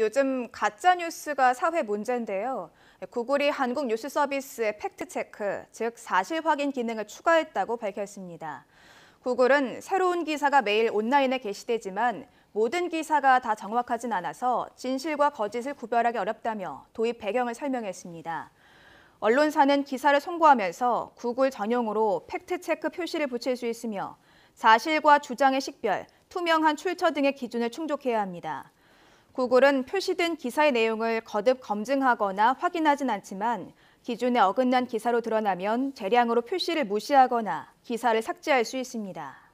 요즘 가짜 뉴스가 사회 문제인데요. 구글이 한국 뉴스 서비스의 팩트 체크, 즉 사실 확인 기능을 추가했다고 밝혔습니다. 구글은 새로운 기사가 매일 온라인에 게시되지만 모든 기사가 다 정확하진 않아서 진실과 거짓을 구별하기 어렵다며 도입 배경을 설명했습니다. 언론사는 기사를 송고하면서 구글 전용으로 팩트체크 표시를 붙일 수 있으며 사실과 주장의 식별, 투명한 출처 등의 기준을 충족해야 합니다. 구글은 표시된 기사의 내용을 거듭 검증하거나 확인하진 않지만 기준에 어긋난 기사로 드러나면 재량으로 표시를 무시하거나 기사를 삭제할 수 있습니다.